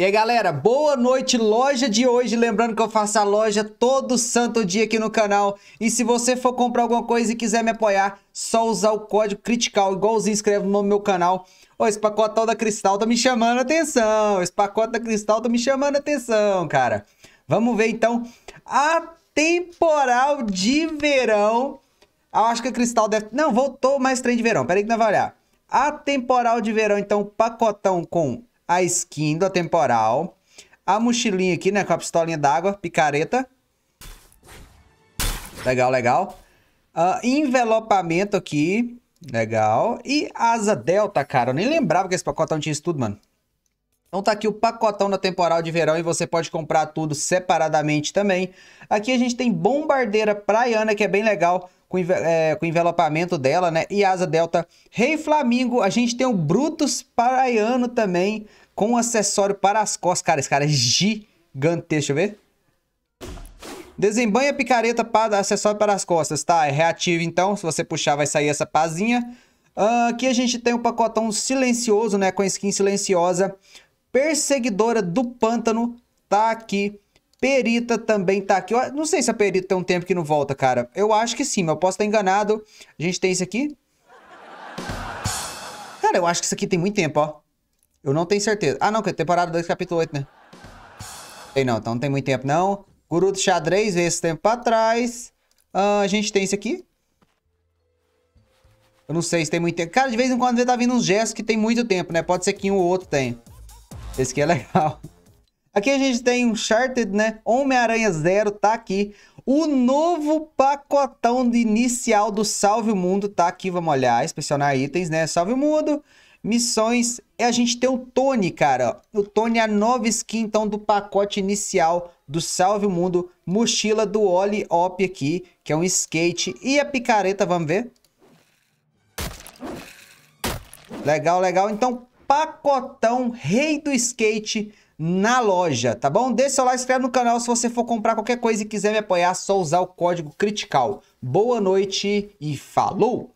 E aí galera, boa noite loja de hoje, lembrando que eu faço a loja todo santo dia aqui no canal E se você for comprar alguma coisa e quiser me apoiar, só usar o código CRITICAL, igualzinho escreve no meu canal Ô, esse pacotão da Cristal tá me chamando atenção, esse pacote da Cristal tá me chamando atenção, cara Vamos ver então a temporal de verão Eu acho que a Cristal deve... não, voltou mais trem de verão, peraí que não vai olhar a temporal de verão, então, pacotão com a skin do temporal, a mochilinha aqui, né, com a pistolinha d'água, picareta. Legal, legal. Uh, envelopamento aqui, legal. E asa delta, cara, eu nem lembrava que esse pacotão tinha isso tudo, mano. Então tá aqui o pacotão da temporal de verão e você pode comprar tudo separadamente também. Aqui a gente tem bombardeira praiana, que é bem legal com, é, com o envelopamento dela, né? E asa delta Rei Flamingo. A gente tem o Brutus Paraiano também, com um acessório para as costas. Cara, esse cara é gigantesco. Deixa eu ver. Desembanha picareta para acessório para as costas, tá? É reativo, então. Se você puxar, vai sair essa pazinha. Uh, aqui a gente tem o um pacotão silencioso, né? Com a skin silenciosa. Perseguidora do pântano. Tá aqui Perita também tá aqui. Eu não sei se a Perita tem um tempo que não volta, cara. Eu acho que sim, mas eu posso estar enganado. A gente tem isso aqui. Cara, eu acho que isso aqui tem muito tempo, ó. Eu não tenho certeza. Ah, não, que é temporada 2, capítulo 8, né? Tem não, então não tem muito tempo, não. Guru do xadrez, esse tempo pra trás. Uh, a gente tem isso aqui. Eu não sei se tem muito tempo. Cara, de vez em quando tá vindo uns gestos que tem muito tempo, né? Pode ser que um ou outro tenha. Esse aqui é legal. Aqui a gente tem Uncharted, né? Homem-Aranha Zero tá aqui. O novo pacotão de inicial do Salve o Mundo tá aqui, vamos olhar. Inspecionar itens, né? Salve o Mundo, missões. E a gente tem o Tony, cara. O Tony é a nova skin, então, do pacote inicial do Salve o Mundo. Mochila do Oli Op aqui, que é um skate. E a picareta, vamos ver? Legal, legal. Então, pacotão, rei do skate na loja, tá bom? Deixe seu like, se inscreve no canal se você for comprar qualquer coisa e quiser me apoiar, só usar o código CRITICAL. Boa noite e falou!